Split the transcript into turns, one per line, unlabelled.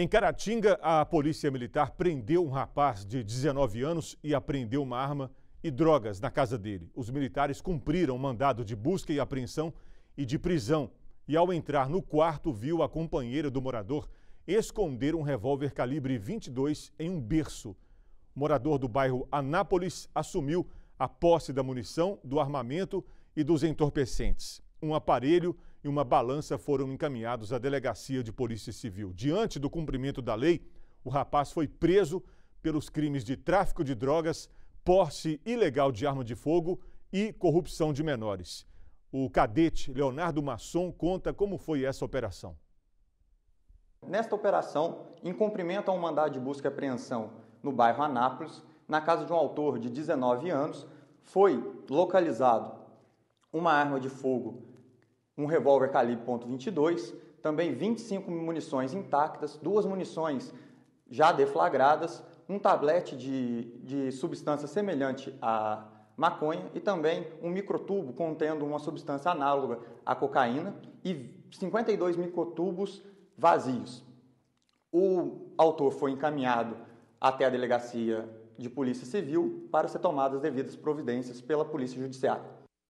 Em Caratinga, a polícia militar prendeu um rapaz de 19 anos e apreendeu uma arma e drogas na casa dele. Os militares cumpriram o mandado de busca e apreensão e de prisão. E ao entrar no quarto, viu a companheira do morador esconder um revólver calibre 22 em um berço. O morador do bairro Anápolis assumiu a posse da munição, do armamento e dos entorpecentes um aparelho e uma balança foram encaminhados à delegacia de polícia civil. Diante do cumprimento da lei, o rapaz foi preso pelos crimes de tráfico de drogas, posse ilegal de arma de fogo e corrupção de menores. O cadete Leonardo Masson conta como foi essa operação. Nesta
operação, em cumprimento a um mandado de busca e apreensão no bairro Anápolis, na casa de um autor de 19 anos, foi localizado uma arma de fogo um revólver calibre .22, também 25 munições intactas, duas munições já deflagradas, um tablete de, de substância semelhante a maconha e também um microtubo contendo uma substância análoga à cocaína e 52 microtubos vazios. O autor foi encaminhado até a delegacia de Polícia Civil para ser tomadas devidas providências pela Polícia Judiciária.